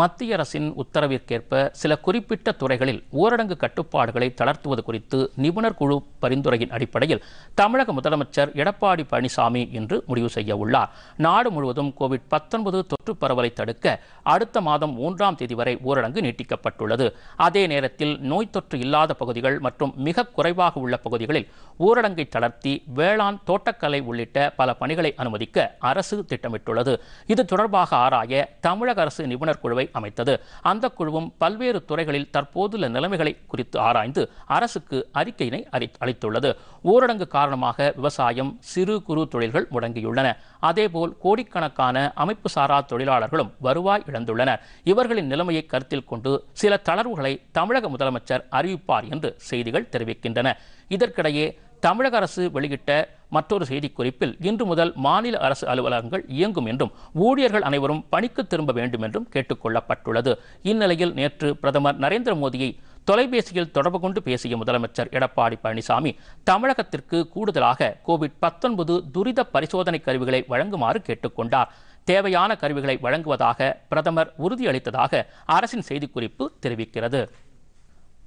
மத்திய அரசின் உத்தரவிற்கேற்ப சில குறிப்பிட்ட துறைகளில் ஊரடங்கு கட்டுப்பாடுகளை தளர்த்துவது குறித்து நிபுணர் குழு பரிந்துரையின் அடிப்படையில் தமிழக முதலமைச்சர் எடப்பாடி பழனிசாமி இன்று முடிவு செய்ய உள்ளார் நாடு முழுவதும் கோவிட் பத்தொன்பது தொற்று பரவலை தடுக்க அடுத்த மாதம் மூன்றாம் தேதி வரை ஊரடங்கு நீட்டிக்கப்பட்டுள்ளது அதே நேரத்தில் நோய் தொற்று இல்லாத பகுதிகள் மற்றும் மிக குறைவாக உள்ள பகுதிகளில் ஊரடங்கை தளர்த்தி வேளாண் தோட்டக்கலை உள்ளிட்ட பல பணிகளை அனுமதிக்க அரசு திட்டமிட்டுள்ளது இது தொடர்பாக ஆராய தமிழக அரசு நிபுணர் குழுவை குழுவை அமைத்தது அந்த குழுவும் பல்வேறு துறைகளில் தற்போதுள்ள நிலைமைகளை குறித்து ஆராய்ந்து அரசுக்கு அறிக்கையினை அளித்துள்ளது ஊரடங்கு காரணமாக விவசாயம் சிறு குறு தொழில்கள் முடங்கியுள்ளன அதேபோல் கோடிக்கணக்கான அமைப்பு சாரா தொழிலாளர்களும் வருவாய் இழந்துள்ளனர் இவர்களின் நிலைமையை கருத்தில் கொண்டு சில தளர்வுகளை தமிழக முதலமைச்சர் அறிவிப்பார் என்று செய்திகள் தெரிவிக்கின்றன இதற்கிடையே தமிழக அரசு வெளியிட்ட மற்றொரு செய்திக்குறிப்பில் இன்று முதல் மாநில அரசு அலுவலகங்கள் இயங்கும் என்றும் ஊழியர்கள் அனைவரும் பணிக்கு திரும்ப வேண்டும் என்றும் கொள்ளப்பட்டுள்ளது இந்நிலையில் நேற்று பிரதமர் நரேந்திர மோடியை தொலைபேசியில் தொடர்பு கொண்டு பேசிய முதலமைச்சர் எடப்பாடி பழனிசாமி தமிழகத்திற்கு கூடுதலாக கோவிட் பத்தொன்பது துரித பரிசோதனை கருவிகளை வழங்குமாறு கேட்டுக்கொண்டார் தேவையான கருவிகளை வழங்குவதாக பிரதமர் உறுதியளித்ததாக அரசின் செய்திக்குறிப்பு தெரிவிக்கிறது